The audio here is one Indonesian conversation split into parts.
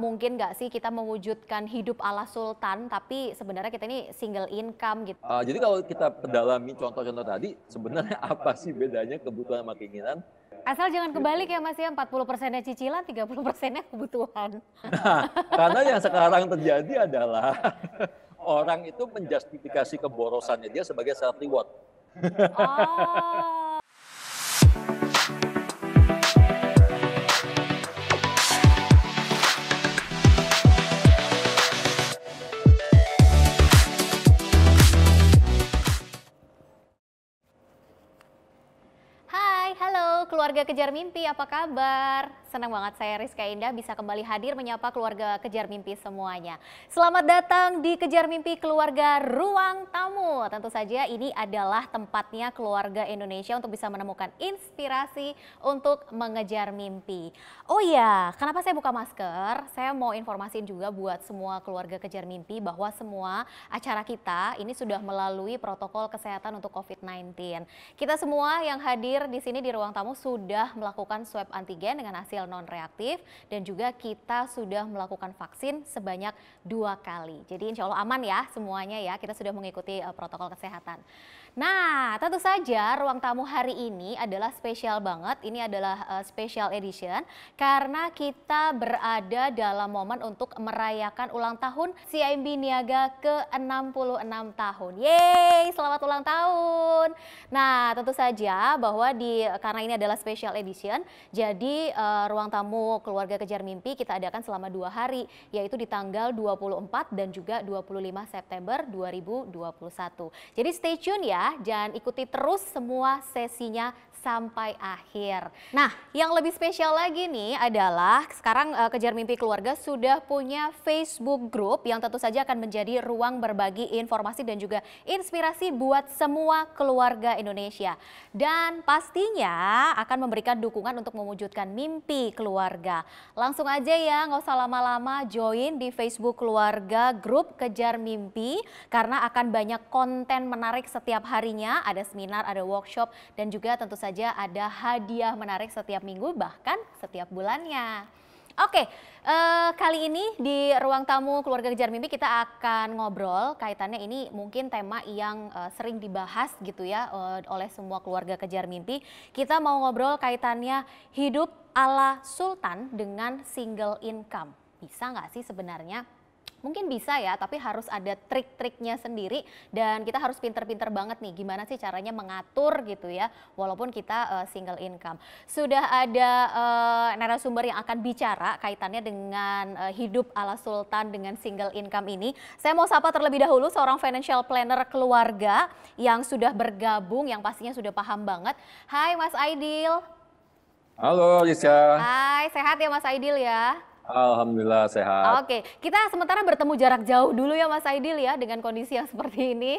mungkin nggak sih kita mewujudkan hidup ala sultan tapi sebenarnya kita ini single income gitu. Uh, jadi kalau kita pedalami contoh-contoh tadi sebenarnya apa sih bedanya kebutuhan sama keinginan? Asal jangan kebalik ya Mas ya, 40 persennya cicilan, 30 persennya kebutuhan. Nah, karena yang sekarang terjadi adalah orang itu menjustifikasi keborosannya dia sebagai self reward. Oh. keluarga Kejar Mimpi, apa kabar? Senang banget saya Rizka Indah bisa kembali hadir menyapa keluarga Kejar Mimpi semuanya. Selamat datang di Kejar Mimpi Keluarga Ruang Tamu. Tentu saja ini adalah tempatnya keluarga Indonesia untuk bisa menemukan inspirasi untuk mengejar mimpi. Oh iya, kenapa saya buka masker? Saya mau informasiin juga buat semua keluarga Kejar Mimpi bahwa semua acara kita ini sudah melalui protokol kesehatan untuk COVID-19. Kita semua yang hadir di sini di ruang tamu sudah melakukan swab antigen dengan hasil non reaktif dan juga kita sudah melakukan vaksin sebanyak dua kali. Jadi insya Allah aman ya semuanya ya, kita sudah mengikuti eh, protokol kesehatan. Nah, tentu saja ruang tamu hari ini adalah spesial banget. Ini adalah uh, special edition karena kita berada dalam momen untuk merayakan ulang tahun CIMB Niaga ke-66 tahun. Yeay, selamat ulang tahun. Nah, tentu saja bahwa di karena ini adalah special edition, jadi uh, ruang tamu keluarga Kejar Mimpi kita adakan selama dua hari, yaitu di tanggal 24 dan juga 25 September 2021. Jadi stay tune ya jangan dan ikuti terus semua sesinya sampai akhir. Nah, yang lebih spesial lagi nih adalah sekarang uh, Kejar Mimpi Keluarga sudah punya Facebook group yang tentu saja akan menjadi ruang berbagi informasi dan juga inspirasi buat semua keluarga Indonesia. Dan pastinya akan memberikan dukungan untuk mewujudkan mimpi keluarga. Langsung aja ya, nggak usah lama-lama join di Facebook Keluarga Grup Kejar Mimpi karena akan banyak konten menarik setiap harinya, ada seminar, ada workshop dan juga tentu saja saja ada hadiah menarik setiap minggu bahkan setiap bulannya. Oke, eh, kali ini di ruang tamu keluarga Kejar Mimpi kita akan ngobrol kaitannya ini mungkin tema yang eh, sering dibahas gitu ya eh, oleh semua keluarga Kejar Mimpi. Kita mau ngobrol kaitannya hidup ala Sultan dengan single income. Bisa nggak sih sebenarnya Mungkin bisa ya, tapi harus ada trik-triknya sendiri dan kita harus pinter-pinter banget nih gimana sih caranya mengatur gitu ya walaupun kita uh, single income. Sudah ada uh, narasumber yang akan bicara kaitannya dengan uh, hidup ala sultan dengan single income ini. Saya mau sapa terlebih dahulu seorang financial planner keluarga yang sudah bergabung yang pastinya sudah paham banget. Hai Mas Aidil. Halo Lisa. Hai, sehat ya Mas Aidil ya? Alhamdulillah sehat. Oke, kita sementara bertemu jarak jauh dulu ya Mas Aidil ya dengan kondisi yang seperti ini.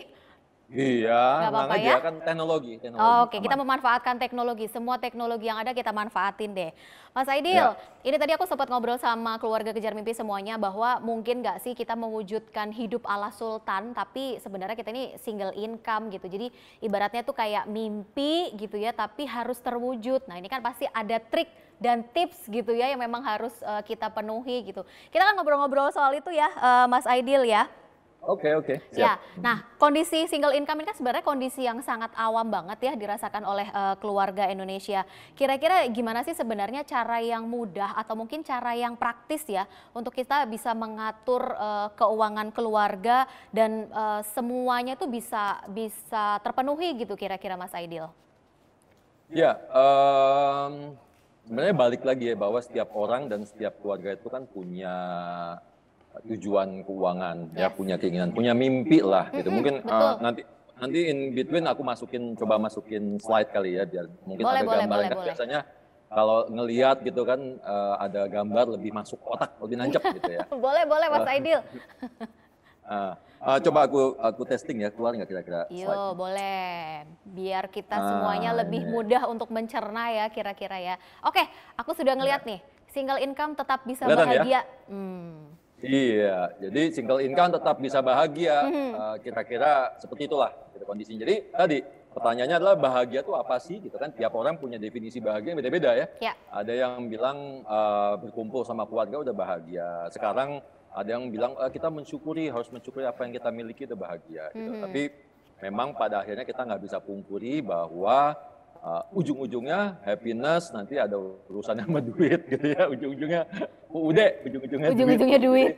Iya, apa -apa ya? kan teknologi. teknologi Oke, okay. kita memanfaatkan teknologi. Semua teknologi yang ada kita manfaatin deh. Mas Aidil, ya. ini tadi aku sempat ngobrol sama keluarga Kejar Mimpi semuanya bahwa mungkin nggak sih kita mewujudkan hidup ala sultan, tapi sebenarnya kita ini single income gitu. Jadi ibaratnya tuh kayak mimpi gitu ya, tapi harus terwujud. Nah ini kan pasti ada trik dan tips gitu ya yang memang harus uh, kita penuhi gitu. Kita kan ngobrol-ngobrol soal itu ya uh, Mas Aidil ya. Oke okay, oke. Okay. Ya, nah kondisi single income ini kan sebenarnya kondisi yang sangat awam banget ya dirasakan oleh uh, keluarga Indonesia. Kira-kira gimana sih sebenarnya cara yang mudah atau mungkin cara yang praktis ya untuk kita bisa mengatur uh, keuangan keluarga dan uh, semuanya itu bisa bisa terpenuhi gitu kira-kira Mas Aidil? Ya, um, sebenarnya balik lagi ya bahwa setiap orang dan setiap keluarga itu kan punya eh, tujuan keuangan ya punya keinginan punya mimpi lah gitu mm -hmm, mungkin uh, nanti nanti in between aku masukin coba masukin slide kali ya biar mungkin boleh, ada boleh, gambaran boleh, boleh. biasanya kalau ngelihat gitu kan uh, ada gambar lebih masuk otak lebih nancep gitu ya boleh boleh mas Aidil uh, Uh, coba aku aku testing ya keluar nggak kira-kira? Yo boleh, biar kita ah, semuanya lebih mudah untuk mencerna ya kira-kira ya. Oke, aku sudah iya. ngelihat nih single income tetap bisa Kelihatan ya? bahagia. Ya? Hmm. Iya, jadi single income tetap bisa bahagia. Mm-hmm. Uh, kira-kira seperti itulah kita gitu kondisinya. Jadi tadi pertanyaannya adalah bahagia itu apa sih gitu kan? Tiap orang punya definisi bahagia yang beda-beda ya. ya. Ada yang bilang uh, berkumpul sama keluarga udah bahagia. Sekarang ada yang bilang e, kita mensyukuri harus mensyukuri apa yang kita miliki itu bahagia gitu. Mm -hmm. tapi memang pada akhirnya kita nggak bisa pungkuri bahwa uh, ujung-ujungnya happiness nanti ada urusan sama duit gitu ya ujung-ujungnya udah, ujung-ujungnya ujung-ujungnya duit, duit.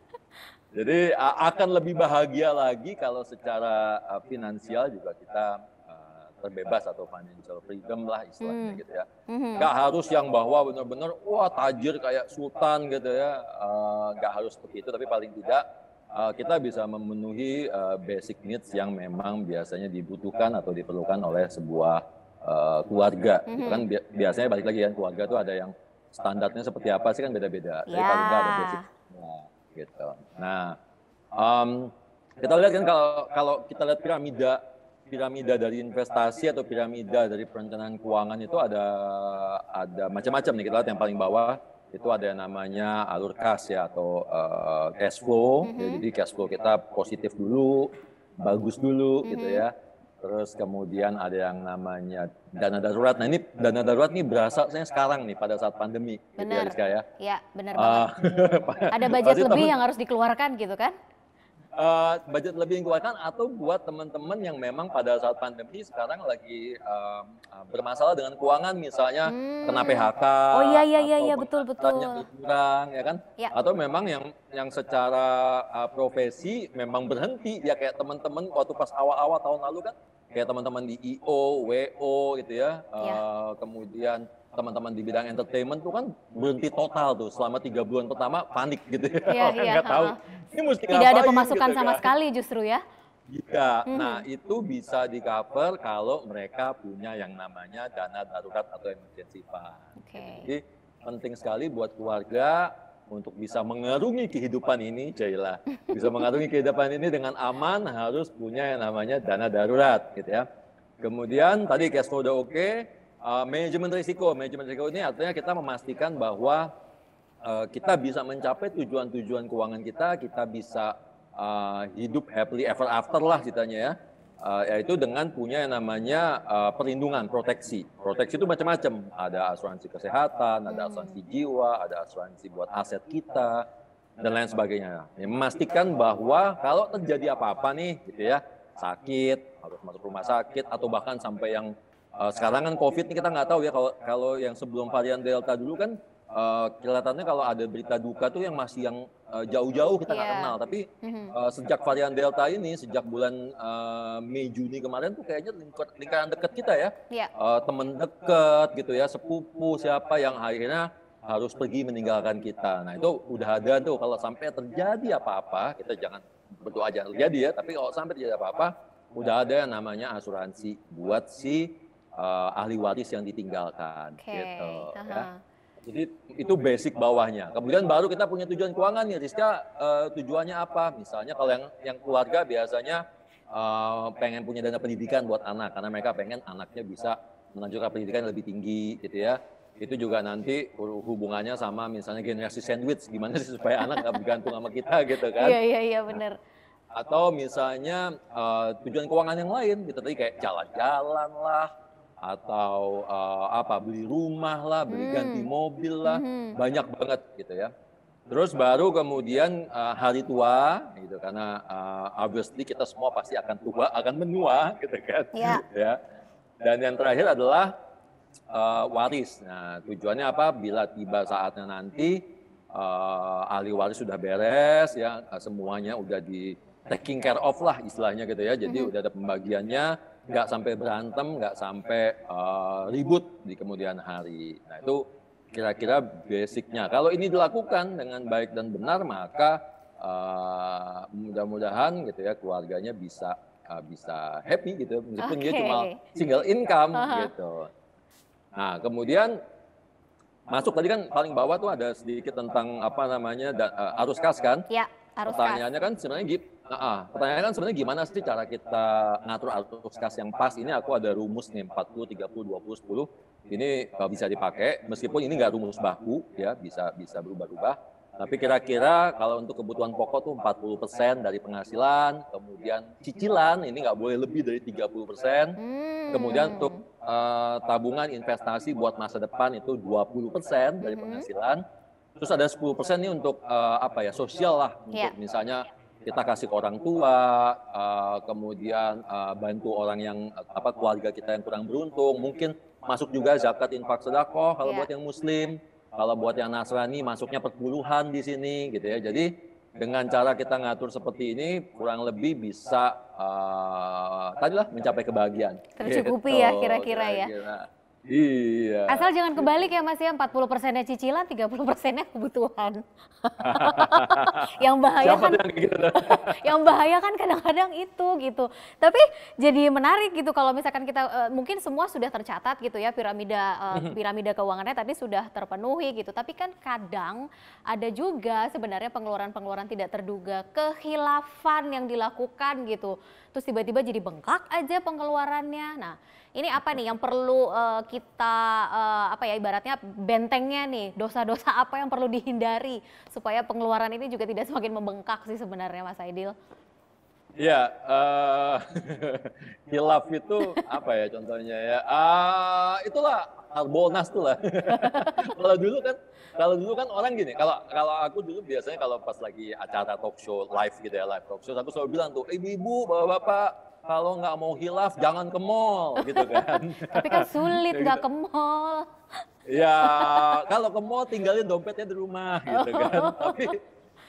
jadi akan lebih bahagia lagi kalau secara uh, finansial juga kita sektor bebas atau financial freedom lah istilahnya hmm. gitu ya. Hmm. Gak harus yang bahwa benar-benar wah tajir kayak sultan gitu ya. Uh, eh, gak harus seperti itu tapi paling tidak uh, kita bisa memenuhi uh, basic needs yang memang biasanya dibutuhkan atau diperlukan oleh sebuah uh, keluarga. Gitu -hmm. Itu kan bi biasanya balik lagi kan keluarga tuh ada yang standarnya seperti apa sih kan beda-beda. Dari keluarga ya. ada basic. gitu. Nah, um, kita lihat kan kalau kalau kita lihat piramida piramida dari investasi atau piramida dari perencanaan keuangan itu ada ada macam-macam nih kita lihat yang paling bawah itu ada yang namanya alur kas ya atau uh, cash flow. Mm-hmm. Ya, jadi cash flow kita positif dulu, bagus dulu mm-hmm. gitu ya. Mm-hmm. Terus kemudian ada yang namanya dana darurat. Nah ini dana darurat nih berasa saya sekarang nih pada saat pandemi. Benar. Gitu ya, ya. Iya, benar Uh, ada budget lebih yang harus dikeluarkan gitu kan? uh, budget lebih dikeluarkan atau buat teman-teman yang memang pada saat pandemi sekarang lagi uh, bermasalah dengan keuangan misalnya hmm. kena PHK oh iya iya iya, iya betul betul kurang ya kan ya. atau memang yang yang secara uh, profesi memang berhenti ya kayak teman-teman waktu pas awal-awal tahun lalu kan kayak teman-teman di IO, WO gitu ya, ya. Uh, kemudian teman-teman di bidang entertainment tuh kan berhenti total tuh selama tiga bulan pertama panik gitu ya. Iya, iya, nggak tahu. Ini mesti Tidak ngapain, ada pemasukan gitu, sama kan. sekali justru ya. Iya, hmm. nah itu bisa di cover kalau mereka punya yang namanya dana darurat atau emergency fund. Okay. Jadi penting sekali buat keluarga untuk bisa mengarungi kehidupan ini, Jaila. Bisa mengarungi kehidupan ini dengan aman harus punya yang namanya dana darurat gitu ya. Kemudian tadi cash flow udah oke, okay, Uh, manajemen risiko, manajemen risiko ini artinya kita memastikan bahwa uh, kita bisa mencapai tujuan-tujuan keuangan kita, kita bisa uh, hidup happily ever after lah ceritanya ya. Uh, yaitu dengan punya yang namanya uh, perlindungan, proteksi. Proteksi itu macam-macam. Ada asuransi kesehatan, ada hmm. asuransi jiwa, ada asuransi buat aset kita, dan lain sebagainya. Ya, memastikan bahwa kalau terjadi apa-apa nih, gitu ya, sakit, harus masuk rumah sakit, atau bahkan sampai yang uh, sekarang kan COVID ini kita nggak tahu ya kalau kalau yang sebelum varian Delta dulu kan uh, kelihatannya kalau ada berita duka tuh yang masih yang eh, jauh-jauh kita nggak yeah. kenal. Tapi uh, sejak varian Delta ini, sejak bulan uh, Mei Juni kemarin tuh kayaknya lingkar, lingkaran dekat kita ya, yeah. Iya. uh, teman dekat gitu ya, sepupu siapa yang akhirnya harus pergi meninggalkan kita. Nah itu udah ada tuh kalau sampai terjadi apa-apa kita jangan berdoa aja terjadi ya. Tapi kalau sampai terjadi apa-apa, udah ada yang namanya asuransi buat si uh, ahli waris yang ditinggalkan okay. gitu uh -huh. ya. Jadi itu basic bawahnya. Kemudian baru kita punya tujuan keuangan nih, Rizka uh, tujuannya apa? Misalnya kalau yang yang keluarga biasanya uh, pengen punya dana pendidikan buat anak karena mereka pengen anaknya bisa melanjutkan pendidikan lebih tinggi gitu ya. Itu juga nanti hubungannya sama misalnya generasi sandwich gimana sih supaya anak nggak bergantung sama kita gitu kan? Iya iya iya benar. Nah, atau misalnya uh, tujuan keuangan yang lain gitu tadi kayak jalan-jalan lah atau uh, apa beli rumah lah, beli hmm. ganti mobil lah, hmm. banyak banget gitu ya. Terus baru kemudian uh, hari tua gitu karena uh, obviously kita semua pasti akan tua, akan menua gitu kan. ya, ya. Dan yang terakhir adalah uh, waris. Nah, tujuannya apa? Bila tiba saatnya nanti uh, ahli waris sudah beres ya, semuanya udah di taking care of lah istilahnya gitu ya. Jadi mm -hmm. udah ada pembagiannya nggak sampai berantem, nggak sampai uh, ribut di kemudian hari. Nah itu kira-kira basicnya. Kalau ini dilakukan dengan baik dan benar, maka uh, mudah-mudahan gitu ya keluarganya bisa uh, bisa happy gitu, ya, meskipun okay. dia cuma single income gitu. Nah kemudian masuk tadi kan paling bawah tuh ada sedikit tentang apa namanya uh, arus kas kan? Ya, arus Pertanyaannya kas. kan sebenarnya gitu Nah, pertanyaan kan sebenarnya gimana sih cara kita ngatur arus kas yang pas? Ini aku ada rumus nih 40 30 20 10. Ini kalau bisa dipakai meskipun ini nggak rumus baku ya, bisa bisa berubah-ubah. Tapi kira-kira kalau untuk kebutuhan pokok tuh 40% dari penghasilan, kemudian cicilan ini nggak boleh lebih dari 30%. persen, hmm. Kemudian untuk uh, tabungan investasi buat masa depan itu 20% dari hmm. penghasilan. Terus ada 10% nih untuk uh, apa ya, sosial lah untuk yeah. misalnya kita kasih ke orang tua, eh, kemudian eh, bantu orang yang apa keluarga kita yang kurang beruntung, mungkin masuk juga zakat infak sedekah kalau iya. buat yang muslim, kalau buat yang Nasrani masuknya perpuluhan di sini gitu ya. Jadi dengan cara kita ngatur seperti ini kurang lebih bisa uh, tadilah mencapai kebahagiaan. Tercukupi ya gitu. ya kira-kira ya. Iya. Asal jangan kebalik ya Mas ya, 40 persennya cicilan, 30 persennya kebutuhan. yang bahaya Siapa kan, gitu? yang bahaya kan kadang-kadang itu gitu. Tapi jadi menarik gitu kalau misalkan kita uh, mungkin semua sudah tercatat gitu ya piramida uh, piramida keuangannya tadi sudah terpenuhi gitu. Tapi kan kadang ada juga sebenarnya pengeluaran-pengeluaran tidak terduga, kehilafan yang dilakukan gitu terus tiba-tiba jadi bengkak aja pengeluarannya. Nah, ini apa nih yang perlu uh, kita uh, apa ya ibaratnya bentengnya nih, dosa-dosa apa yang perlu dihindari supaya pengeluaran ini juga tidak semakin membengkak sih sebenarnya Mas Aidil. Ya, uh, hilaf itu apa ya contohnya ya? Uh, itulah Harbolnas tuh lah. kalau dulu kan, kalau dulu kan orang gini. Kalau kalau aku dulu biasanya kalau pas lagi acara talk show live gitu ya, live talk show, aku selalu bilang tuh, ibu-ibu, bapak-bapak, kalau nggak mau hilaf jangan ke mall gitu kan. Tapi kan sulit nggak gitu. ke mall. Ya, kalau ke mall tinggalin dompetnya di rumah gitu kan. Tapi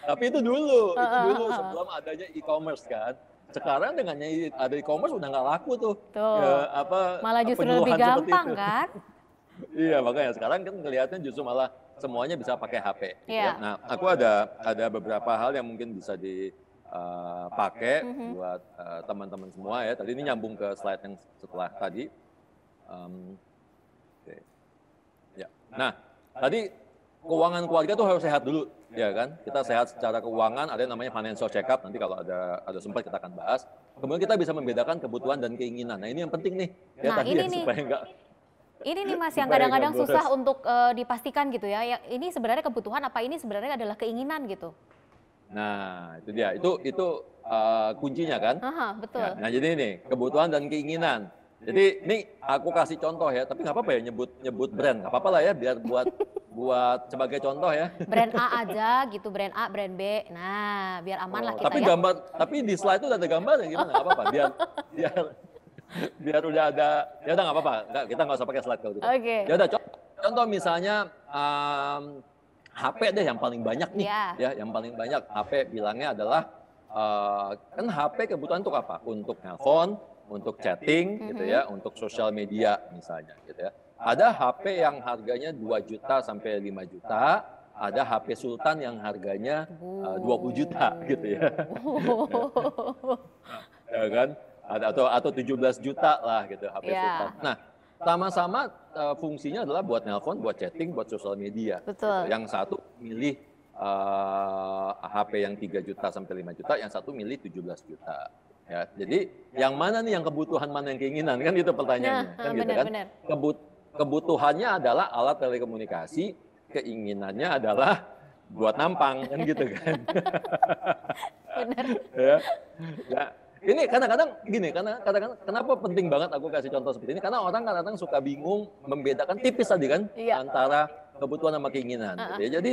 tapi itu dulu, itu dulu sebelum adanya e-commerce kan. Sekarang dengan ada e-commerce udah nggak laku tuh. tuh. Ya, apa malah justru lebih gampang kan? iya, makanya sekarang kan kelihatannya justru malah semuanya bisa pakai HP. yeah. Gitu ya. Iya. Nah, aku ada ada beberapa hal yang mungkin bisa dipakai eh, mm -hmm. buat teman eh, teman-teman semua ya. Tadi ini nyambung ke slide yang setelah tadi. Um, okay. Ya. Nah, tadi keuangan keluarga tuh harus sehat dulu, ya kan? Kita sehat secara keuangan, ada yang namanya financial check up, nanti kalau ada ada sempat kita akan bahas. Kemudian kita bisa membedakan kebutuhan dan keinginan. Nah, ini yang penting nih. Ya, nah, tadi ini ya, nih. supaya enggak ini nih Mas yang kadang-kadang susah untuk uh, dipastikan gitu ya. ya. Ini sebenarnya kebutuhan apa ini sebenarnya adalah keinginan gitu. Nah, itu dia. Itu itu uh, kuncinya kan? Aha, betul. Ya, nah, jadi ini kebutuhan dan keinginan. Jadi ini aku kasih contoh ya, tapi nggak apa-apa ya nyebut nyebut brand, nggak apa-apa lah ya biar buat buat sebagai contoh ya. Brand A aja gitu, brand A, brand B. Nah, biar aman oh, lah kita. Tapi ya. gambar, tapi di slide itu udah ada yang gimana? Gak apa-apa. Biar, biar, biar udah ada. Ya udah nggak apa-apa. Kita nggak usah pakai slide kalau gitu. Oke. Okay. Ya udah. Contoh, contoh misalnya um, HP deh yang paling banyak nih. Yeah. Ya, yang paling banyak HP bilangnya adalah uh, kan HP kebutuhan untuk apa? Untuk handphone, untuk chatting, mm -hmm. gitu ya, mm-hmm. untuk sosial media misalnya, gitu ya. Ada HP yang harganya 2 juta sampai 5 juta, ada HP Sultan yang harganya eh, uh, 20 juta gitu ya. ya kan? Atau atau 17 juta lah gitu HP yeah. Sultan. Nah, sama-sama uh, fungsinya adalah buat nelpon, buat chatting, buat sosial media. Betul. Gitu. Yang satu milih uh, eh, HP yang 3 juta sampai 5 juta, yang satu milih 17 juta. Ya, jadi yang mana nih yang kebutuhan, mana yang keinginan kan itu pertanyaannya. Nah, kan gitu kan. Kebut kebutuhannya adalah alat telekomunikasi, keinginannya adalah buat nampang kan gitu kan. Benar. ya. ya. Ini kadang-kadang gini, karena kadang-kadang kenapa penting banget aku kasih contoh seperti ini? Karena orang kadang-kadang suka bingung membedakan tipis tadi kan iya. antara kebutuhan sama keinginan. Uh -huh. Gitu ya. Jadi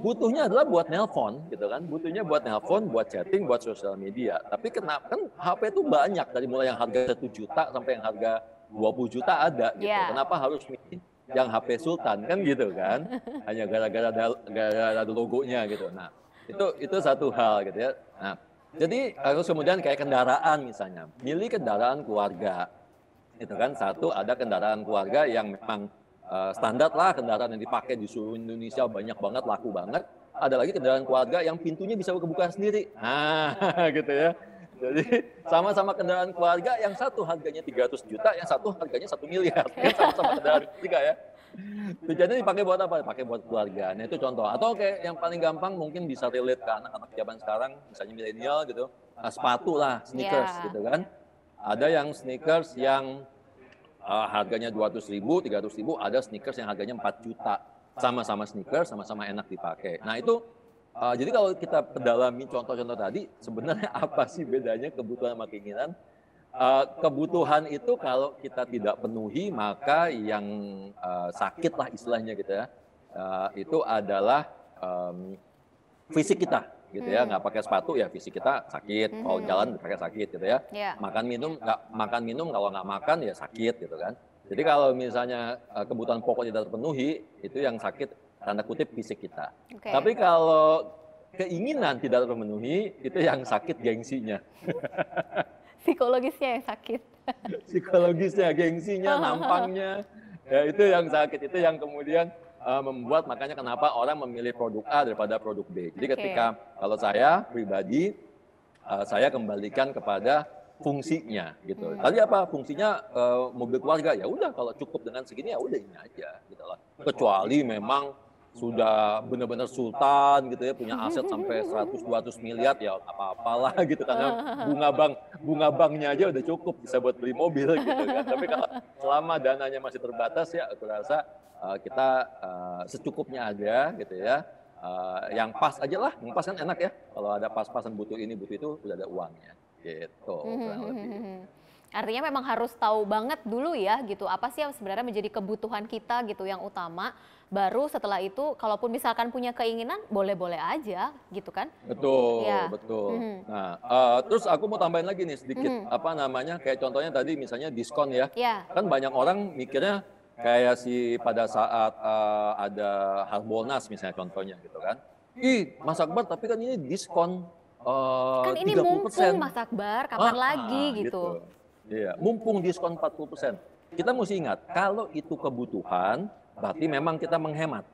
butuhnya adalah buat nelpon gitu kan butuhnya buat nelpon buat chatting buat sosial media tapi kenapa kan HP itu banyak dari mulai yang harga satu juta sampai yang harga 20 juta ada gitu. Yeah. Kenapa harus milih yang HP Sultan kan gitu kan? Hanya gara-gara gara-gara logonya gitu. Nah, itu itu satu hal gitu ya. Nah, jadi harus kemudian kayak kendaraan misalnya, milih kendaraan keluarga. Itu kan satu ada kendaraan keluarga yang memang uh, standar lah kendaraan yang dipakai di seluruh Indonesia banyak banget laku banget. Ada lagi kendaraan keluarga yang pintunya bisa kebuka sendiri. Nah, gitu ya. Jadi sama-sama kendaraan keluarga yang satu harganya 300 juta, yang satu harganya satu miliar. Kan sama-sama kendaraan tiga ya. Tujuannya dipakai buat apa? Dipakai buat keluarga. Nah itu contoh. Atau kayak yang paling gampang mungkin bisa relate ke anak-anak zaman sekarang, misalnya milenial gitu. Nah, sepatu lah, sneakers yeah. gitu kan. Ada yang sneakers yang uh, harganya 200 ribu, 300 ribu, ada sneakers yang harganya 4 juta. Sama-sama sneakers, sama-sama enak dipakai. Nah itu Uh, jadi kalau kita pedalami contoh-contoh tadi, sebenarnya apa sih bedanya kebutuhan sama keinginan? Uh, kebutuhan itu kalau kita tidak penuhi maka yang uh, sakit lah istilahnya gitu ya. Uh, itu adalah um, fisik kita gitu ya hmm. nggak pakai sepatu ya fisik kita sakit -hmm. kalau jalan pakai sakit gitu ya yeah. makan minum nggak makan minum kalau nggak makan ya sakit gitu kan jadi kalau misalnya kebutuhan pokok tidak terpenuhi itu yang sakit tanda kutip fisik kita. Okay. Tapi kalau keinginan tidak terpenuhi, itu yang sakit gengsinya. Psikologisnya yang sakit. Psikologisnya, gengsinya, nampangnya, ya itu yang sakit, itu yang kemudian uh, membuat makanya kenapa orang memilih produk A daripada produk B. Jadi okay. ketika kalau saya pribadi, uh, saya kembalikan kepada fungsinya gitu. Hmm. Tadi apa fungsinya uh, mobil keluarga ya udah kalau cukup dengan segini ya udah ini aja gitu loh. Kecuali memang sudah benar-benar sultan gitu ya punya aset sampai 100 200 miliar ya apa-apalah gitu karena bunga bank bunga banknya aja udah cukup bisa buat beli mobil gitu kan tapi kalau selama dananya masih terbatas ya aku rasa uh, kita uh, secukupnya aja gitu ya uh, yang pas aja lah yang pas kan enak ya kalau ada pas-pasan butuh ini butuh itu udah ada uangnya gitu kurang lebih. Hmm, hmm, hmm, Artinya memang harus tahu banget dulu ya gitu apa sih yang sebenarnya menjadi kebutuhan kita gitu yang utama. Baru setelah itu kalaupun misalkan punya keinginan boleh-boleh aja gitu kan. Betul, ya. betul. Mm-hmm. Nah, uh, terus aku mau tambahin lagi nih sedikit mm-hmm. apa namanya kayak contohnya tadi misalnya diskon ya. Yeah. Kan banyak orang mikirnya kayak si pada saat uh, ada harbolnas misalnya contohnya gitu kan. Ih, Mas Akbar tapi kan ini diskon Uh, kan ini 30%. mumpung Mas Akbar, kapan ah, lagi ah, gitu. gitu. Iya, mumpung diskon 40%. persen, Kita mesti ingat, kalau itu kebutuhan, berarti memang kita menghemat.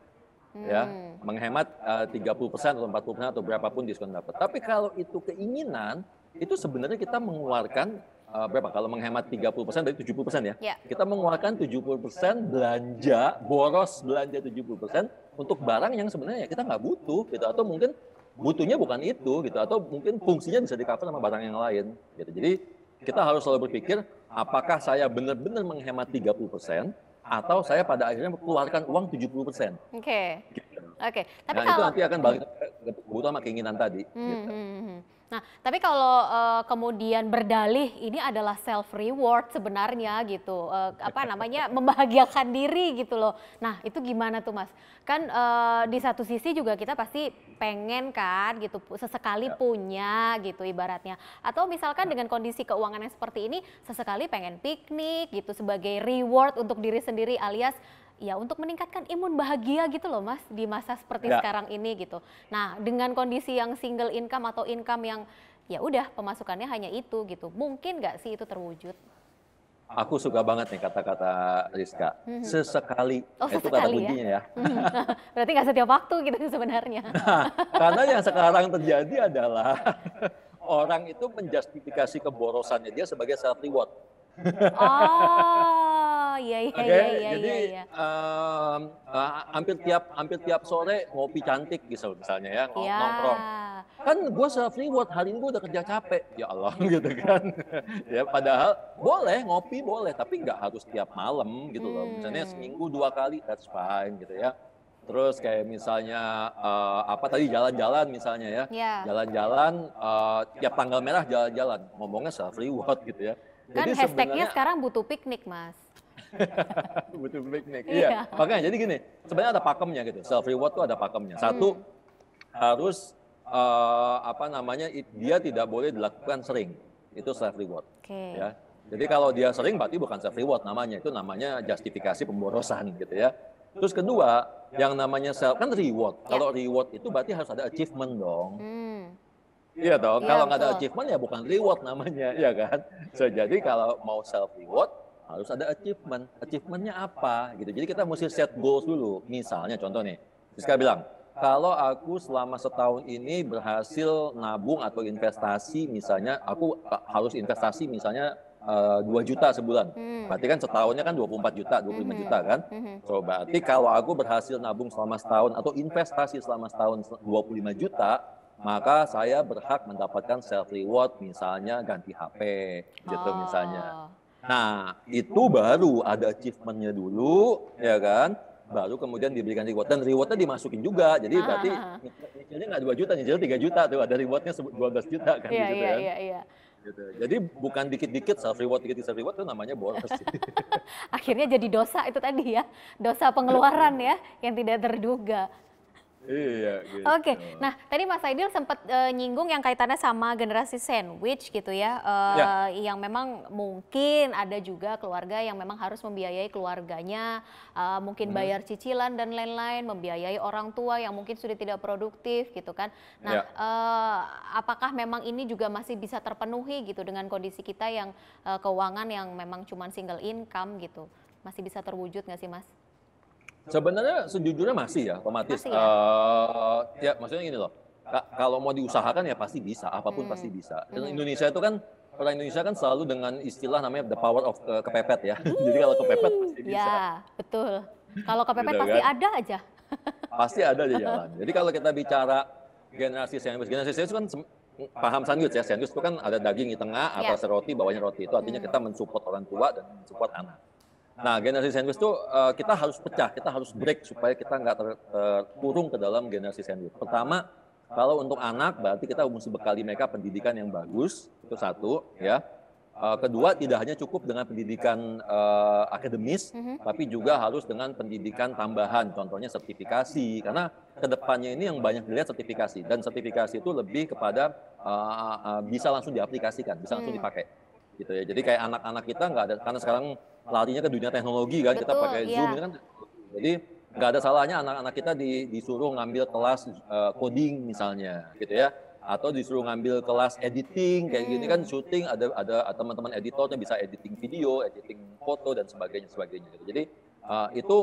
Ya, hmm. Ya, menghemat eh, uh, 30% atau 40% persen atau berapapun diskon dapat. Tapi kalau itu keinginan, itu sebenarnya kita mengeluarkan uh, berapa? Kalau menghemat 30% persen dari 70% persen ya. ya. Kita mengeluarkan 70% persen belanja, boros belanja 70% persen untuk barang yang sebenarnya kita nggak butuh gitu atau mungkin butuhnya bukan itu gitu atau mungkin fungsinya bisa di cover sama barang yang lain gitu. Jadi kita harus selalu berpikir, apakah saya benar-benar menghemat 30% atau saya pada akhirnya mengeluarkan uang 70%. Oke. Okay. Gitu. Oke. Okay. Tapi nah, kalau... itu nanti akan balik ke kebutuhan sama keinginan tadi. Hmm, gitu. hmm, hmm. hmm. Nah, tapi kalau uh, kemudian berdalih ini adalah self reward sebenarnya gitu. Uh, apa namanya? membahagiakan diri gitu loh. Nah, itu gimana tuh Mas? Kan uh, di satu sisi juga kita pasti pengen kan gitu sesekali ya. punya gitu ibaratnya. Atau misalkan ya. dengan kondisi keuangan yang seperti ini sesekali pengen piknik gitu sebagai reward untuk diri sendiri alias ya untuk meningkatkan imun bahagia gitu loh mas di masa seperti ya. sekarang ini gitu. Nah dengan kondisi yang single income atau income yang ya udah pemasukannya hanya itu gitu, mungkin nggak sih itu terwujud? Aku suka banget nih kata-kata Rizka. Sesekali, mhm. Sesekali. Oh, itu kata ya? kuncinya ya. ya. Berarti nggak setiap waktu gitu sebenarnya. karena yang sekarang terjadi adalah orang itu menjustifikasi keborosannya dia sebagai self reward. Oh iya iya okay? iya iya. Jadi iya, Um, uh, hampir tiap hampir tiap sore ngopi cantik gitu misalnya ya, ng- ya. nongkrong. Kan gue self reward hari ini gue udah kerja capek. Ya Allah gitu kan. ya padahal boleh ngopi boleh tapi nggak harus tiap malam gitu loh. Hmm. Misalnya seminggu dua kali that's fine gitu ya. Terus kayak misalnya uh, apa tadi jalan-jalan misalnya ya, yeah. jalan-jalan uh, tiap tanggal merah jalan-jalan, ngomongnya self reward gitu ya. Kan Jadi hashtagnya sekarang butuh piknik mas. butuh piknik. Iya. Yeah. Makanya jadi gini, sebenarnya ada pakemnya gitu. Self reward tuh ada pakemnya. Satu hmm. harus uh, apa namanya dia tidak boleh dilakukan sering. Itu self reward. Okay. Ya. Jadi kalau dia sering berarti bukan self reward namanya. Itu namanya justifikasi pemborosan gitu ya. Terus kedua, yang namanya self kan reward. Yeah. Kalau reward itu berarti harus ada achievement dong. Hmm. Iya dong. Ya, kalau nggak ada achievement ya bukan reward namanya, ya kan. So jadi kalau mau self reward harus ada achievement. Achievementnya apa? Gitu. Jadi kita mesti set goals dulu. Misalnya contoh nih, Siska bilang, kalau aku selama setahun ini berhasil nabung atau investasi, misalnya aku harus investasi misalnya eh, dua juta sebulan. Hmm. Berarti kan setahunnya kan 24 juta, 25 hmm. juta kan? Hmm. So berarti kalau aku berhasil nabung selama setahun atau investasi selama setahun 25 juta, maka saya berhak mendapatkan self reward misalnya ganti HP gitu oh. misalnya Nah, itu baru ada achievementnya dulu, ya kan? Baru kemudian diberikan reward. Dan rewardnya dimasukin juga. Jadi ah. berarti ah, ah. nyicilnya nggak 2 juta, jadi 3 juta. Tuh ada rewardnya 12 juta kan. Iya, gitu iya, kan? iya, iya. Gitu. Jadi bukan dikit-dikit self reward, dikit-dikit self reward itu namanya boros. Akhirnya jadi dosa itu tadi ya, dosa pengeluaran ya yang tidak terduga. Iya. Gitu. Oke, okay. nah tadi Mas Aidil sempat uh, eh, nyinggung yang kaitannya sama generasi sandwich gitu ya, uh, ya, eh, yang memang mungkin ada juga keluarga yang memang harus membiayai keluarganya, uh, mungkin hmm. bayar cicilan dan lain-lain, membiayai orang tua yang mungkin sudah tidak produktif gitu kan. Nah, ya. uh, apakah memang ini juga masih bisa terpenuhi gitu dengan kondisi kita yang uh, keuangan yang memang cuma single income gitu, masih bisa terwujud nggak sih Mas? Sebenarnya sejujurnya masih ya, otomatis. Masih ya? Uh, ya, maksudnya gini loh. Kalau mau diusahakan ya pasti bisa, apapun hmm. pasti bisa. Dan hmm. Indonesia itu kan orang Indonesia kan selalu dengan istilah namanya the power of ke eh, kepepet ya. Hmm. Jadi kalau kepepet pasti hmm, bisa. Ya, betul. Kalau kepepet gitu, pasti kan? ada aja. pasti ada di jalan. Jadi kalau kita bicara generasi sandwich, generasi itu kan paham sandwich ya. Sandwich itu kan ada daging di tengah, ya. atas ya. roti, bawahnya roti. Itu artinya hmm. kita mensupport orang tua dan mensupport anak. Nah, generasi sandwich itu uh, kita harus pecah, kita harus break supaya kita nggak ter, eh, terkurung ke dalam generasi sandwich. Pertama, kalau untuk anak berarti kita mesti bekali mereka pendidikan yang bagus itu satu ya. Uh, kedua tidak hanya cukup dengan pendidikan uh, akademis, mm -hmm. tapi juga harus dengan pendidikan tambahan, contohnya sertifikasi. Karena kedepannya ini yang banyak dilihat sertifikasi dan sertifikasi itu lebih kepada uh, uh, bisa langsung diaplikasikan, bisa langsung mhm. dipakai gitu ya. Jadi kayak anak-anak kita nggak ada karena sekarang larinya ke dunia teknologi kan Betul, kita pakai iya. zoom kan jadi nggak ada salahnya anak-anak kita di, disuruh ngambil kelas uh, coding misalnya gitu ya atau disuruh ngambil kelas editing kayak hmm. gini kan hmm. syuting ada ada eh, teman-teman editornya bisa editing video, editing foto dan sebagainya sebagainya. Gitu. Jadi uh, itu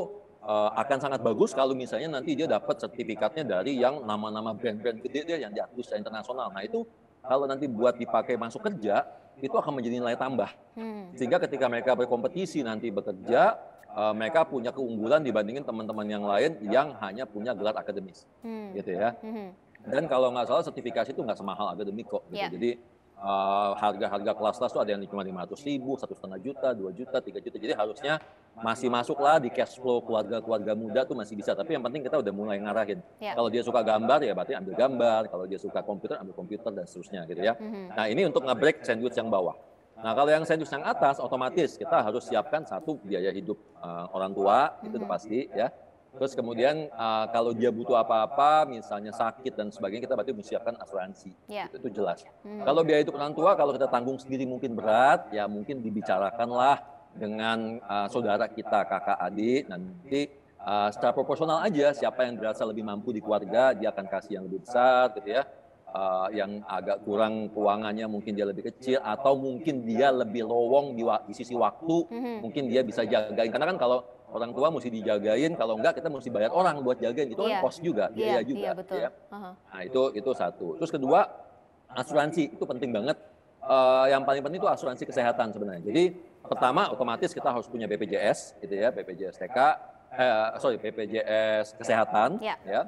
uh, akan sangat bagus kalau misalnya nanti dia dapat sertifikatnya dari yang nama-nama brand-brand gede dia yang diakui secara internasional. Nah itu kalau nanti buat dipakai masuk kerja itu akan menjadi nilai tambah. Hmm. Sehingga ketika mereka berkompetisi nanti bekerja, uh, mereka punya keunggulan dibandingin teman-teman yang lain yang hanya punya gelar akademis. Hmm. Gitu ya. Hmm. Dan kalau nggak salah sertifikasi itu nggak semahal akademik kok. Gitu. Yeah. Jadi Eh, harga-harga uh, kelas-kelas tuh ada yang cuma lima ratus ribu, satu setengah juta, dua juta, tiga juta. Jadi harusnya masih masuk lah di cash flow keluarga-keluarga muda tuh masih bisa. Tapi yang penting kita udah mulai ngarahin. Ya. Kalau dia suka gambar ya berarti ambil gambar. Kalau dia suka komputer ambil komputer dan seterusnya gitu ya. Mm-hmm. Nah ini untuk nge-break sandwich yang bawah. Nah kalau yang sandwich yang atas otomatis kita harus siapkan satu biaya hidup uh, orang tua mm-hmm. itu pasti ya Terus kemudian uh, kalau dia butuh apa-apa, misalnya sakit dan sebagainya, kita berarti menyiapkan asuransi. Ya. Itu, itu jelas. Hmm. Kalau biaya itu orang tua, kalau kita tanggung sendiri mungkin berat, ya mungkin dibicarakanlah dengan uh, saudara kita, kakak adik, nah, nanti uh, secara proporsional aja siapa yang berasa lebih mampu di keluarga, dia akan kasih yang lebih besar, gitu ya. Uh, yang agak kurang keuangannya mungkin dia lebih kecil atau mungkin dia lebih lowong di, di sisi waktu, mm -hmm. mungkin dia bisa jagain. Karena kan kalau orang tua mesti dijagain kalau enggak kita mesti bayar orang buat jagain itu yeah. kan iya. kos juga iya, biaya yeah, juga yeah, betul. ya uh-huh. nah itu itu satu terus kedua asuransi itu penting banget uh, yang paling penting itu asuransi kesehatan sebenarnya jadi pertama otomatis kita harus punya BPJS gitu ya BPJS TK eh, sorry BPJS kesehatan yeah. ya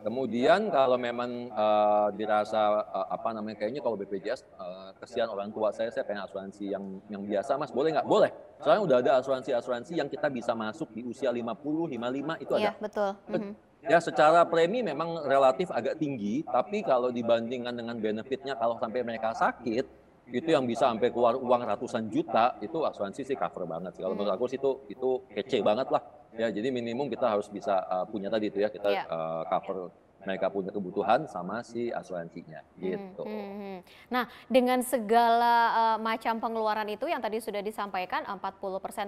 Kemudian kalau memang uh, dirasa uh, apa namanya kayaknya kalau BPJS uh, eh, kesian orang tua saya saya pengen asuransi yang yang biasa Mas boleh nggak? Boleh. Soalnya udah ada asuransi-asuransi yang kita bisa masuk di usia 50, 55 itu iya, ada. Iya, betul. Mm -hmm. Ya secara premi memang relatif agak tinggi, tapi kalau dibandingkan dengan benefitnya kalau sampai mereka sakit, itu yang bisa sampai keluar uang ratusan juta itu asuransi sih cover banget sih. Kalau menurut aku sih itu itu kece banget lah. Ya jadi minimum kita harus bisa uh, punya tadi itu ya kita uh, cover mereka punya kebutuhan sama si asuransinya hmm, hmm, gitu. Hmm, hmm, Nah, dengan segala uh, macam pengeluaran itu yang tadi sudah disampaikan 40%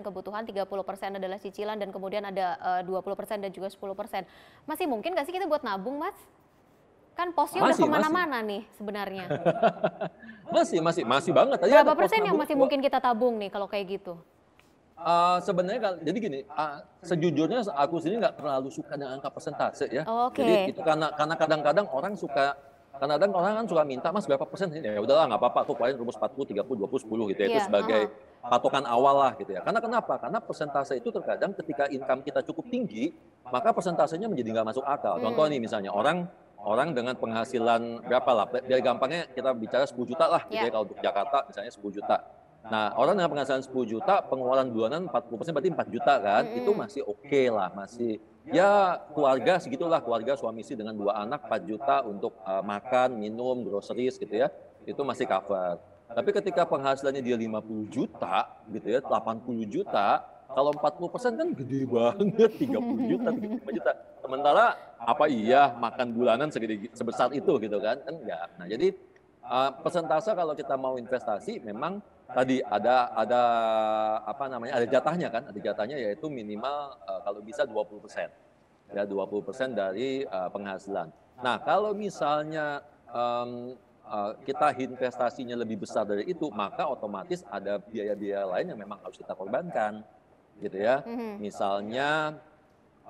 kebutuhan, 30% adalah cicilan dan kemudian ada uh, 20% dan juga 10%. Masih mungkin gak sih kita buat nabung, Mas? Kan posnya udah kemana-mana nih sebenarnya. masih, masih, masih banget. Tadi Berapa persen yang masih mungkin kita tabung nih kalau kayak gitu? Uh, sebenarnya jadi gini, uh, sejujurnya aku sini nggak terlalu suka dengan angka persentase ya. Okay. Jadi itu karena karena kadang-kadang orang suka karena kadang orang kan suka minta mas berapa persen ya udahlah nggak apa-apa tuh paling rumus 40 30 20 10 gitu ya yeah, itu iya, sebagai uh -huh. patokan awal lah gitu ya karena kenapa karena persentase itu terkadang ketika income kita cukup tinggi maka persentasenya menjadi nggak masuk akal hmm. contoh nih misalnya orang orang dengan penghasilan berapa lah, biar gampangnya kita bicara 10 juta lah, gitu ya. ya. kalau untuk Jakarta misalnya 10 juta. Nah, orang dengan penghasilan 10 juta, pengeluaran bulanan 40 persen, berarti 4 juta kan, hmm. itu masih oke okay lah, masih ya keluarga segitulah, keluarga suami istri dengan dua anak 4 juta untuk uh, makan, minum, groceries gitu ya, itu masih cover. Tapi ketika penghasilannya dia 50 juta gitu ya, 80 juta, kalau 40 persen kan gede banget, 30 juta, 35 juta. Sementara apa iya makan bulanan segede sebesar itu gitu kan? Kan enggak. Nah jadi uh, persentase kalau kita mau investasi memang tadi ada ada apa namanya ada jatahnya kan ada jatahnya yaitu minimal uh, kalau bisa 20 persen ya 20 persen dari uh, penghasilan. Nah kalau misalnya um, kita investasinya lebih besar dari itu maka otomatis ada biaya-biaya lain yang memang harus kita korbankan gitu ya. Mm-hmm. Misalnya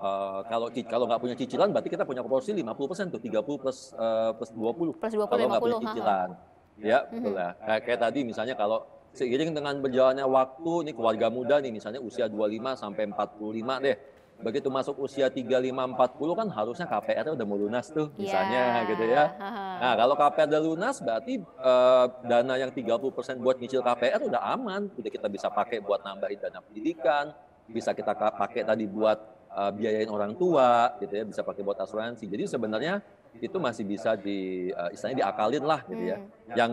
uh, kalau kalau nggak punya cicilan berarti kita punya proporsi 50% tuh 30 plus uh, plus 20. Plus 20 kalau nggak punya cicilan. Ha, ha. Ya, mm-hmm. betul ya. Kayak, kayak tadi misalnya kalau seiring dengan berjalannya waktu ini keluarga muda nih misalnya usia 25 sampai 45 deh begitu masuk usia 35-40 kan harusnya KPR udah mau lunas tuh iya. misalnya yeah. gitu ya. Nah, kalau KPR udah lunas berarti uh, dana yang 30% buat nyicil KPR udah aman, udah kita bisa pakai buat nambahin dana pendidikan, bisa kita pakai tadi buat uh, biayain orang tua gitu ya, bisa pakai buat asuransi. Jadi sebenarnya itu masih bisa di uh, istilahnya diakalin lah gitu ya. Hmm. Yang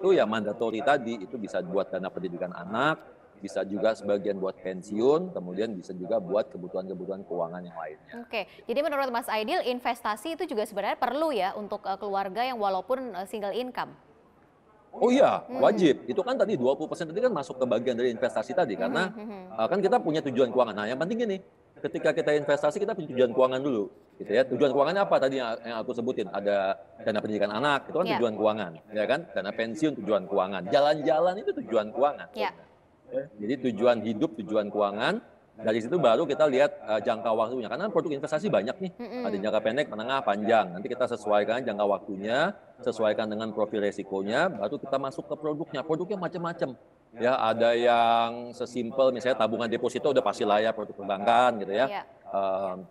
20% itu ya mandatori tadi itu bisa buat dana pendidikan anak, bisa juga sebagian buat pensiun, kemudian bisa juga buat kebutuhan-kebutuhan keuangan yang lainnya. Oke, jadi menurut Mas Aidil, investasi itu juga sebenarnya perlu ya untuk eh, keluarga yang walaupun eh, single income. Oh iya, hmm. wajib. Hmm. Itu kan tadi 20% tadi kan masuk ke bagian dari investasi tadi hmm, karena hmm. hmm. Eh, kan kita punya tujuan keuangan. Nah, yang penting gini, ketika kita investasi kita punya tujuan keuangan dulu gitu ya. Tujuan keuangannya apa tadi yang, aku sebutin? Ada dana pendidikan anak, itu kan ya. tujuan keuangan, ya kan? Dana pensiun tujuan keuangan. Jalan-jalan itu tujuan keuangan. Yeah. Ya. Ya, jadi tujuan hidup, tujuan keuangan, dari situ baru kita lihat uh, jangka waktunya. Karena produk investasi banyak nih, ada jangka pendek, menengah, panjang. Nanti kita sesuaikan jangka waktunya, sesuaikan dengan profil resikonya, baru kita masuk ke produknya. Produknya macam-macam. Ya, ada yang sesimpel misalnya tabungan deposito udah pasti layak produk perbankan gitu ya. Um,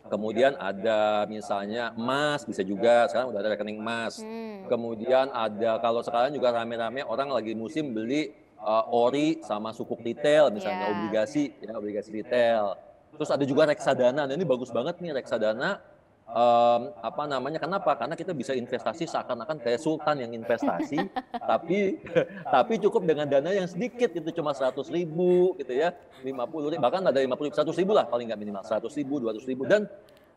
Kemudian ada misalnya emas bisa juga sekarang udah ada rekening emas. Hmm. Kemudian ada kalau sekarang juga rame-rame orang lagi musim beli uh, ori sama sukuk retail misalnya yeah. obligasi ya obligasi retail. Terus ada juga reksadana. Nah, ini bagus banget nih reksadana um, apa namanya? Kenapa? Karena kita bisa investasi seakan-akan kayak sultan yang investasi tapi tapi cukup dengan dana yang sedikit itu cuma seratus ribu gitu ya. 50 ribu, bahkan ada lima puluh 100 ribu lah paling nggak minimal seratus ribu, dua ratus ribu dan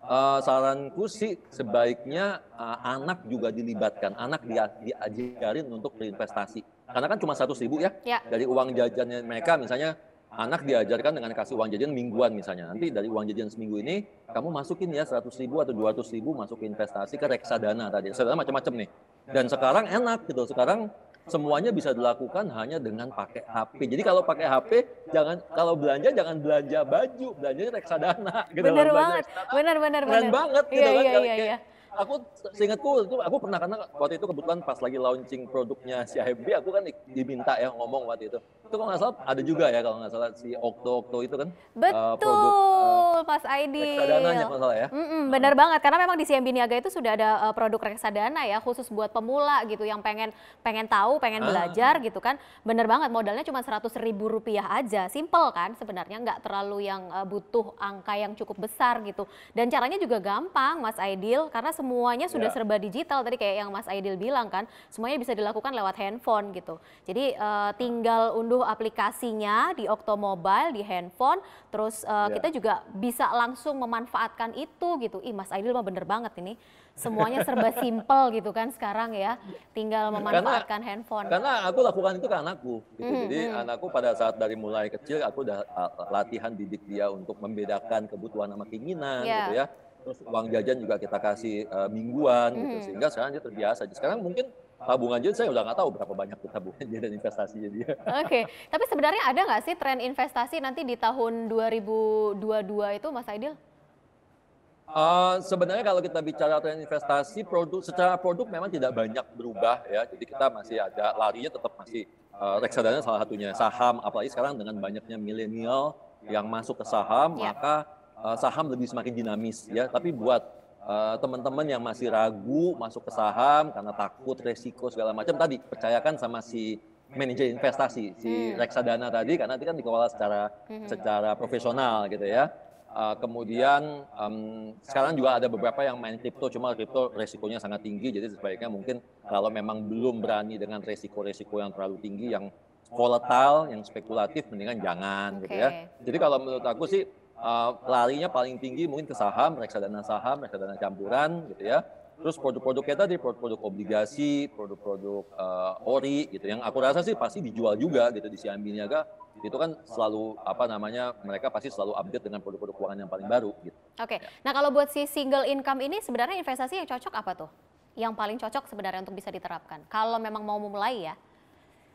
uh, saranku sih sebaiknya uh, anak juga dilibatkan, anak dia diajarin untuk berinvestasi karena kan cuma 100 ribu ya, ya. dari uang jajannya mereka misalnya anak diajarkan dengan kasih uang jajan mingguan misalnya. Nanti dari uang jajan seminggu ini, kamu masukin ya 100 ribu atau 200 ribu masuk investasi ke reksadana tadi. sebenarnya macam-macam nih. Dan sekarang enak gitu. Sekarang semuanya bisa dilakukan hanya dengan pakai HP. Jadi kalau pakai HP, jangan kalau belanja jangan belanja baju, belanja reksadana. Gitu bener banget, reksadana. bener bener Keren banget iya, gitu iya, kan. Iya, iya, iya aku seingatku itu aku pernah karena waktu itu kebetulan pas lagi launching produknya si HB aku kan diminta ya ngomong waktu itu itu kalau nggak salah ada juga ya kalau nggak salah si Okto Okto itu kan eh, eh, betul uh, produk, uh, Mas ID. Reksadana ya, kalau salah ya mm -mm, benar banget karena memang di CMB Niaga itu sudah ada eh, produk reksadana ya khusus buat pemula gitu yang pengen pengen tahu pengen ah. belajar gitu kan benar banget modalnya cuma seratus ribu rupiah aja simple kan sebenarnya nggak terlalu yang butuh angka yang cukup besar gitu dan caranya juga gampang Mas Aidil karena semuanya sudah yeah. serba digital tadi kayak yang Mas Aidil bilang kan, semuanya bisa dilakukan lewat handphone gitu. Jadi uh, tinggal unduh aplikasinya di Okto Mobile di handphone, terus uh, eh, yeah. kita juga bisa langsung memanfaatkan itu gitu. Ih Mas Aidil mah bener banget ini. Semuanya serba simple gitu kan sekarang ya. Tinggal memanfaatkan karena, handphone. Karena aku lakukan itu ke anakku gitu. Mm -hmm. Jadi hmm. anakku pada saat dari mulai kecil aku udah eh, latihan didik dia untuk membedakan kebutuhan sama keinginan yeah. gitu ya terus uang jajan juga kita kasih uh, mingguan gitu hmm. sehingga sekarang dia terbiasa sekarang mungkin tabungan jajan saya udah nggak tahu berapa banyak tuh tabungan jajan investasi jadi. oke okay. tapi sebenarnya ada nggak sih tren investasi nanti di tahun 2022 itu Mas Aidil Uh, sebenarnya kalau kita bicara tren investasi produk secara produk memang tidak banyak berubah ya jadi kita masih ada larinya tetap masih uh, reksadana salah satunya saham apalagi sekarang dengan banyaknya milenial yang masuk ke saham yeah. maka Eh, saham lebih semakin dinamis ya. Tapi buat teman eh, teman-teman yang masih ragu masuk ke saham karena takut resiko segala macam tadi percayakan sama si manajer investasi si hmm. reksadana tadi karena nanti kan dikelola secara hmm. secara profesional gitu ya. Uh, kemudian um, sekarang juga ada beberapa yang main kripto, cuma kripto resikonya sangat tinggi, jadi sebaiknya mungkin kalau memang belum berani dengan resiko-resiko yang terlalu tinggi, yang volatile, yang spekulatif, mendingan jangan okay. gitu ya. Jadi kalau menurut aku sih uh, larinya paling tinggi mungkin ke saham, reksadana saham, reksadana campuran gitu ya. Terus produk produk kita di produk-produk obligasi, produk-produk uh, ori gitu yang aku rasa sih pasti dijual juga gitu di Siam Niaga itu kan selalu apa namanya mereka pasti selalu update dengan produk-produk keuangan yang paling baru gitu. Oke. Okay. Ya. Nah, kalau buat si single income ini sebenarnya investasi yang cocok apa tuh? Yang paling cocok sebenarnya untuk bisa diterapkan. Kalau memang mau memulai ya.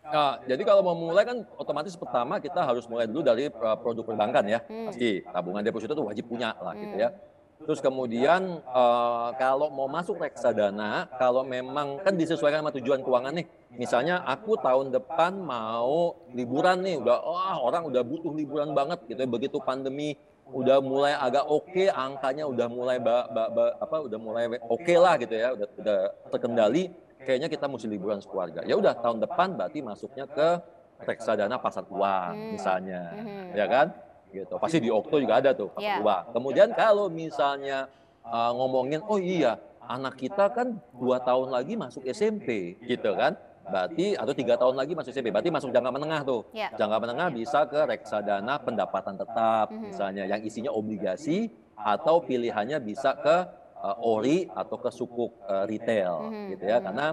Nah, jadi kalau mau mulai kan otomatis pertama kita harus mulai dulu dari eh, produk perbankan ya. Hmm. Pasti tabungan deposito itu wajib punya lah gitu hmm. ya. Terus kemudian uh, kalau mau masuk reksadana, kalau memang kan disesuaikan sama tujuan keuangan nih. Misalnya aku tahun depan mau liburan nih, udah oh, orang udah butuh liburan banget gitu ya. Begitu pandemi udah mulai agak oke okay, angkanya udah mulai ba, ba, ba, apa udah mulai oke okay lah gitu ya, udah udah terkendali kayaknya kita mesti liburan sekeluarga. Ya udah tahun depan berarti masuknya ke reksadana pasar uang hmm. misalnya, hmm. ya kan? Gitu. Pasti di Okto juga ada tuh pasar yeah. uang. Kemudian kalau misalnya uh, ngomongin, oh iya anak kita kan dua tahun lagi masuk SMP, gitu kan? Berarti atau tiga tahun lagi masuk SMP, berarti masuk jangka menengah tuh. Yeah. Jangka menengah bisa ke reksadana pendapatan tetap, -hmm. misalnya yang isinya obligasi atau pilihannya bisa ke uh, eh, ori atau ke sukuk uh, eh, retail hmm. gitu ya karena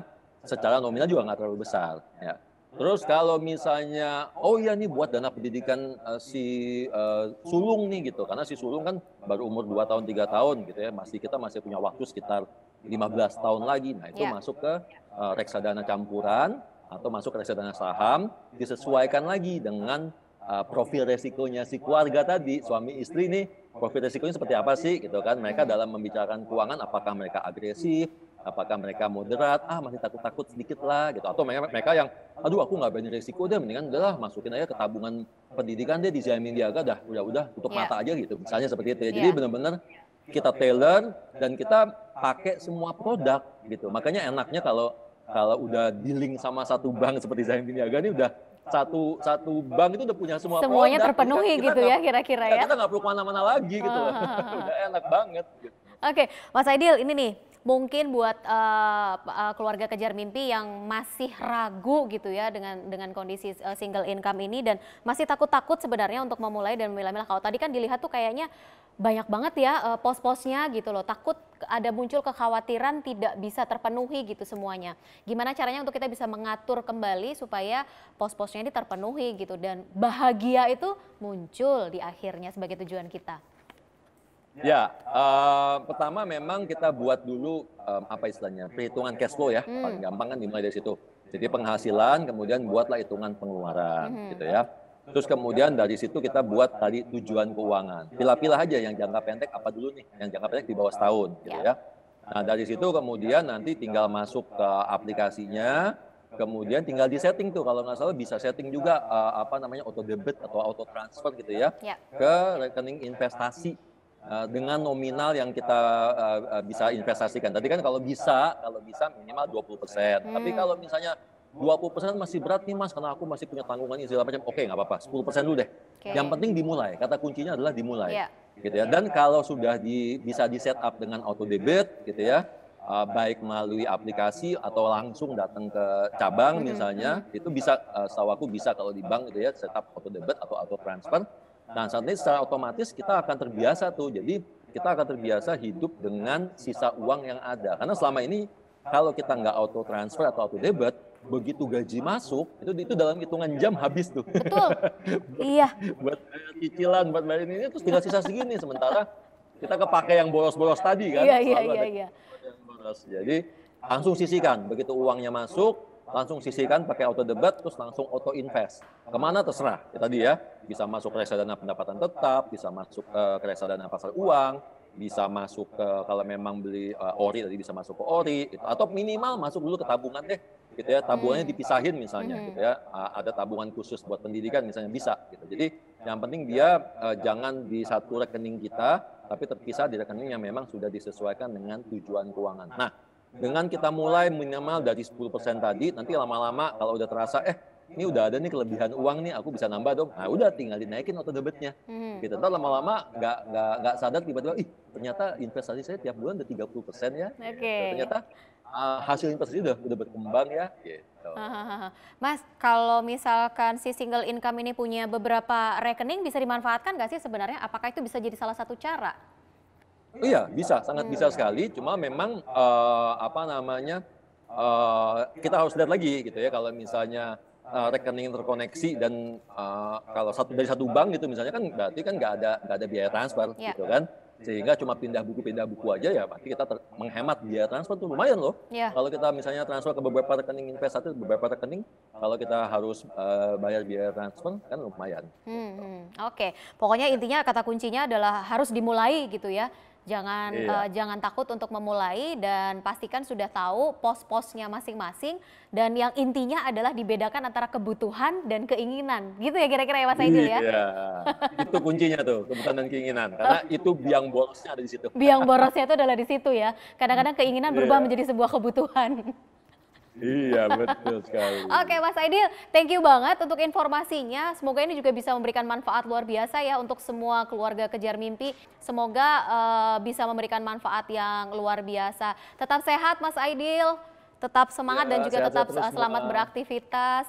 secara nominal juga nggak terlalu besar ya terus kalau misalnya oh iya nih buat dana pendidikan uh, si uh, sulung nih gitu karena si sulung kan baru umur 2 tahun tiga tahun gitu ya masih kita masih punya waktu sekitar 15 tahun lagi nah itu yeah. masuk ke uh, reksadana campuran atau masuk ke reksadana saham disesuaikan lagi dengan uh, profil resikonya si keluarga tadi suami istri nih profit risikonya seperti apa sih gitu kan mereka dalam membicarakan keuangan apakah mereka agresif apakah mereka moderat ah masih takut-takut sedikit lah gitu atau mereka, mereka yang aduh aku nggak berani risiko deh mendingan udahlah masukin aja ke tabungan pendidikan deh di dijamin diaga dah udah-udah tutup yeah. mata aja gitu misalnya seperti itu ya jadi yeah. benar-benar kita tailor dan kita pakai semua produk gitu makanya enaknya kalau kalau udah dealing sama satu bank seperti Zain Biniaga ini udah satu satu bank itu udah punya semua semuanya produk, terpenuhi kita, gitu ya, kita ya kira-kira ya kita nggak perlu kemana-mana lagi gitu uh, uh, udah enak banget gitu. oke okay. Mas Aidil ini nih mungkin buat uh, uh, keluarga kejar mimpi yang masih ragu gitu ya dengan dengan kondisi uh, single income ini dan masih takut-takut sebenarnya untuk memulai dan memilah-milah. Kalau tadi kan dilihat tuh kayaknya banyak banget ya uh, pos-posnya gitu loh. Takut ada muncul kekhawatiran tidak bisa terpenuhi gitu semuanya. Gimana caranya untuk kita bisa mengatur kembali supaya pos-posnya ini terpenuhi gitu dan bahagia itu muncul di akhirnya sebagai tujuan kita. Ya, uh, pertama memang kita buat dulu um, apa istilahnya perhitungan cash flow ya, hmm. paling gampang kan dimulai dari situ. Jadi penghasilan, kemudian buatlah hitungan pengeluaran, hmm. gitu ya. Terus kemudian dari situ kita buat tadi tujuan keuangan. Pilah-pilah aja yang jangka pendek apa dulu nih, yang jangka pendek di bawah setahun, gitu ya. ya. Nah dari situ kemudian nanti tinggal masuk ke aplikasinya, kemudian tinggal di setting tuh kalau nggak salah bisa setting juga uh, apa namanya auto debit atau auto transfer gitu ya, ya. ke rekening investasi Eh, dengan nominal yang kita eh, eh, bisa investasikan. Tadi kan kalau bisa, kalau bisa minimal 20%. Hmm. Tapi kalau misalnya 20% masih berat nih Mas karena aku masih punya tanggungan ini segala macam. Oke, nggak apa-apa. 10% dulu deh. Okay. Yang penting dimulai. Kata kuncinya adalah dimulai. Yeah. Gitu ya. Dan kalau sudah di, bisa di set up dengan auto debit gitu ya. Uh, baik melalui aplikasi atau langsung datang ke cabang hmm. misalnya mm -hmm. itu bisa uh, setahu aku bisa kalau di bank gitu ya setup auto debit atau auto transfer Nah, saat ini secara otomatis kita akan terbiasa tuh. Jadi kita akan terbiasa hidup dengan sisa uang yang ada. Karena selama ini kalau kita nggak auto transfer atau auto debit, begitu gaji masuk itu itu dalam hitungan jam habis tuh. Betul. iya. buat cicilan, buat bayar ini terus tinggal sisa segini sementara kita kepake yang bolos-bolos tadi kan. iya iya. iya. iya. Jadi langsung sisihkan begitu uangnya masuk langsung sisihkan pakai auto debat, terus langsung auto invest. Kemana terserah, ya tadi ya. Bisa masuk ke reksadana pendapatan tetap, bisa masuk ke reksadana pasar uang, bisa masuk ke kalau memang beli uh, ori tadi bisa masuk ke ori gitu. atau minimal masuk dulu ke tabungan deh gitu ya tabungannya hmm. dipisahin misalnya gitu ya uh, ada tabungan khusus buat pendidikan misalnya bisa gitu jadi yang penting dia uh, jangan di satu rekening kita tapi terpisah di rekening yang memang sudah disesuaikan dengan tujuan keuangan nah dengan kita mulai minimal dari 10% tadi, nanti lama-lama kalau udah terasa, eh ini udah ada nih kelebihan uang nih, aku bisa nambah dong. Nah udah tinggal dinaikin auto debitnya. Hmm. Kita gitu. Ntar lama-lama nggak nggak nggak sadar tiba-tiba, ih ternyata investasi saya tiap bulan udah 30% ya. Okay. Gitu. Ternyata uh, hasil investasi udah udah berkembang ya. Gitu. Mas, kalau misalkan si single income ini punya beberapa rekening bisa dimanfaatkan nggak sih sebenarnya? Apakah itu bisa jadi salah satu cara? Iya, iya, bisa, sangat bisa sekali. Cuma memang uh, apa namanya uh, kita harus lihat lagi gitu ya kalau misalnya uh, rekening terkoneksi dan uh, kalau satu dari satu bank gitu misalnya kan berarti kan nggak ada nggak ada biaya transfer yeah. gitu kan sehingga cuma pindah buku pindah buku aja ya pasti kita menghemat biaya transfer tuh lumayan loh yeah. kalau kita misalnya transfer ke beberapa rekening investasi beberapa rekening kalau kita harus uh, bayar biaya transfer kan lumayan hmm. hmm. oke okay. pokoknya intinya kata kuncinya adalah harus dimulai gitu ya Jangan iya. uh, jangan takut untuk memulai dan pastikan sudah tahu pos-posnya masing-masing dan yang intinya adalah dibedakan antara kebutuhan dan keinginan. Gitu ya kira-kira ya Mas Aidil ya. Iya. itu kuncinya tuh, kebutuhan dan keinginan. Karena itu biang borosnya ada di situ. Biang borosnya itu adalah di situ ya. Kadang-kadang keinginan berubah iya. menjadi sebuah kebutuhan. Iya betul sekali. Oke Mas Aidil, thank you banget untuk informasinya. Semoga ini juga bisa memberikan manfaat luar biasa ya untuk semua keluarga kejar mimpi. Semoga uh, bisa memberikan manfaat yang luar biasa. Tetap sehat Mas Aidil, tetap semangat ya, dan juga tetap eh, selamat beraktivitas.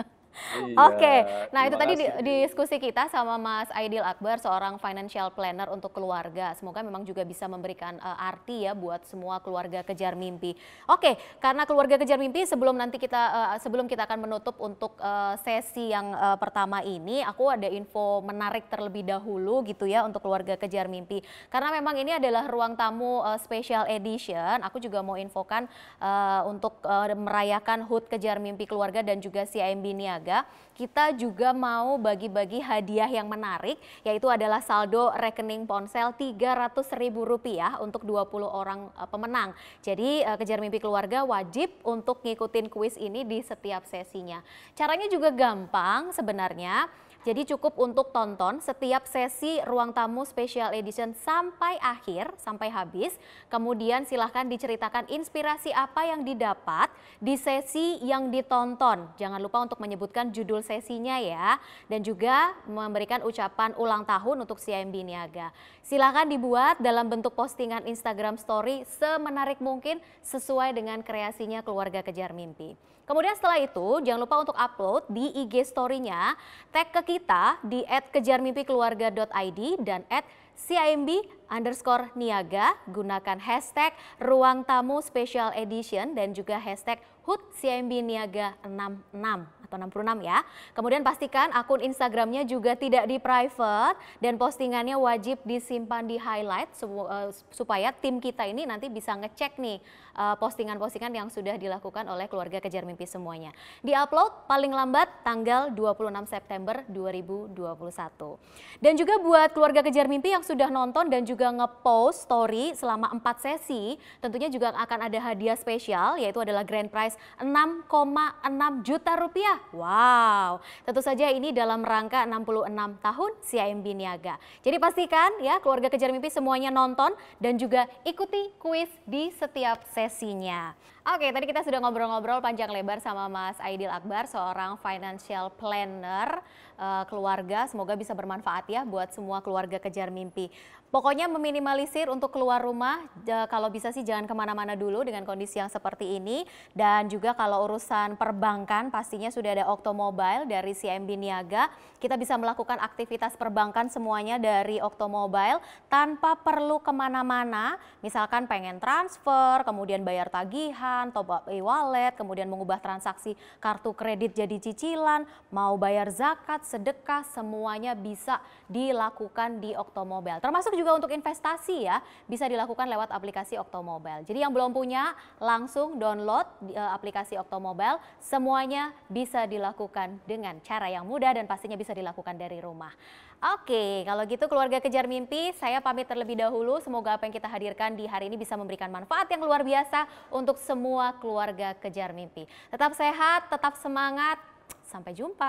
Iya, Oke, okay. nah itu tadi diskusi kita sama Mas Aidil Akbar, seorang financial planner untuk keluarga. Semoga memang juga bisa memberikan uh, arti ya buat semua keluarga kejar mimpi. Oke, okay. karena keluarga kejar mimpi sebelum nanti kita uh, sebelum kita akan menutup untuk uh, sesi yang uh, pertama ini, aku ada info menarik terlebih dahulu gitu ya untuk keluarga kejar mimpi. Karena memang ini adalah ruang tamu uh, special edition. Aku juga mau infokan uh, untuk uh, merayakan HUT Kejar Mimpi Keluarga dan juga CIMB Niaga olahraga, kita juga mau bagi-bagi hadiah yang menarik, yaitu adalah saldo rekening ponsel Rp300.000 untuk 20 orang eh, pemenang. Jadi eh, Kejar Mimpi Keluarga wajib untuk ngikutin kuis ini di setiap sesinya. Caranya juga gampang sebenarnya jadi cukup untuk tonton setiap sesi ruang tamu special edition sampai akhir, sampai habis. Kemudian silahkan diceritakan inspirasi apa yang didapat di sesi yang ditonton. Jangan lupa untuk menyebutkan judul sesinya ya. Dan juga memberikan ucapan ulang tahun untuk CIMB Niaga. Silahkan dibuat dalam bentuk postingan Instagram story semenarik mungkin sesuai dengan kreasinya keluarga kejar mimpi. Kemudian setelah itu jangan lupa untuk upload di IG story-nya, tag ke kita di @kejarmimpi_keluarga.id dan CIMB underscore niaga gunakan hashtag ruang tamu special edition dan juga hashtag HUT CIMB Niaga 66 atau 66 ya. Kemudian pastikan akun Instagramnya juga tidak di private dan postingannya wajib disimpan di highlight eh, supaya tim kita ini nanti bisa ngecek nih Eh, postingan-postingan yang sudah dilakukan oleh keluarga Kejar Mimpi semuanya. Di-upload paling lambat tanggal 26 September 2021. Dan juga buat keluarga Kejar Mimpi yang sudah nonton dan juga ngepost story selama 4 sesi, tentunya juga akan ada hadiah spesial yaitu adalah grand prize 6,6 juta rupiah. Wow. Tentu saja ini dalam rangka 66 tahun CIMB Niaga. Jadi pastikan ya keluarga Kejar Mimpi semuanya nonton dan juga ikuti kuis di setiap sesi leukopenia. Oke, tadi kita sudah ngobrol-ngobrol panjang lebar sama Mas Aidil Akbar, seorang financial planner uh, keluarga. Semoga bisa bermanfaat ya buat semua keluarga kejar mimpi. Pokoknya meminimalisir untuk keluar rumah, uh, kalau bisa sih jangan kemana-mana dulu dengan kondisi yang seperti ini. Dan juga kalau urusan perbankan, pastinya sudah ada Oktomobile dari CMB Niaga. Kita bisa melakukan aktivitas perbankan semuanya dari Oktomobile tanpa perlu kemana-mana. Misalkan pengen transfer, kemudian bayar tagihan, top up e-wallet, kemudian mengubah transaksi kartu kredit jadi cicilan, mau bayar zakat, sedekah, semuanya bisa dilakukan di Oktomobile. Termasuk juga untuk investasi ya, bisa dilakukan lewat aplikasi Oktomobile. Jadi yang belum punya langsung download eh, aplikasi Oktomobile, semuanya bisa dilakukan dengan cara yang mudah dan pastinya bisa dilakukan dari rumah. Oke, kalau gitu keluarga kejar mimpi, saya pamit terlebih dahulu. Semoga apa yang kita hadirkan di hari ini bisa memberikan manfaat yang luar biasa untuk semua keluarga kejar mimpi. Tetap sehat, tetap semangat. Sampai jumpa.